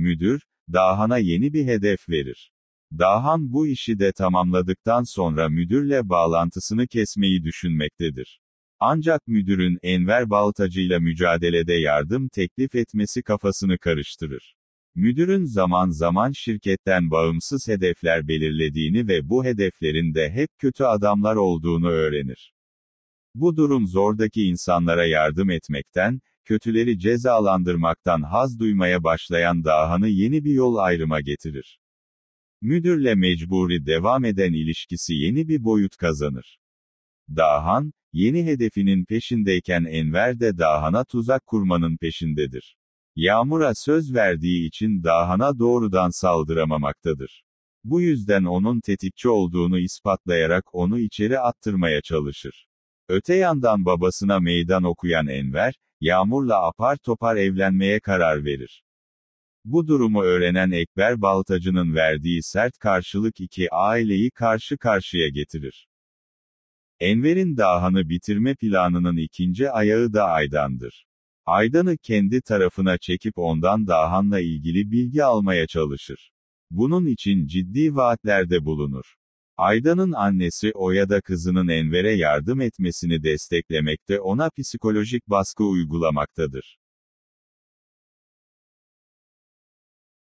müdür, Dahan'a yeni bir hedef verir. Dahan bu işi de tamamladıktan sonra müdürle bağlantısını kesmeyi düşünmektedir. Ancak müdürün Enver Baltacı ile mücadelede yardım teklif etmesi kafasını karıştırır. Müdürün zaman zaman şirketten bağımsız hedefler belirlediğini ve bu hedeflerin de hep kötü adamlar olduğunu öğrenir. Bu durum zordaki insanlara yardım etmekten, kötüleri cezalandırmaktan haz duymaya başlayan dahanı yeni bir yol ayrıma getirir. Müdürle mecburi devam eden ilişkisi yeni bir boyut kazanır. Dahan, yeni hedefinin peşindeyken Enver de Dahan'a tuzak kurmanın peşindedir. Yağmur'a söz verdiği için Dahan'a doğrudan saldıramamaktadır. Bu yüzden onun tetikçi olduğunu ispatlayarak onu içeri attırmaya çalışır. Öte yandan babasına meydan okuyan Enver, Yağmur'la apar topar evlenmeye karar verir. Bu durumu öğrenen Ekber Baltacı'nın verdiği sert karşılık iki aileyi karşı karşıya getirir. Enver'in dahanı bitirme planının ikinci ayağı da Aydan'dır. Aydan'ı kendi tarafına çekip ondan dahanla ilgili bilgi almaya çalışır. Bunun için ciddi vaatlerde bulunur. Ayda'nın annesi Oya da kızının Enver'e yardım etmesini desteklemekte ona psikolojik baskı uygulamaktadır.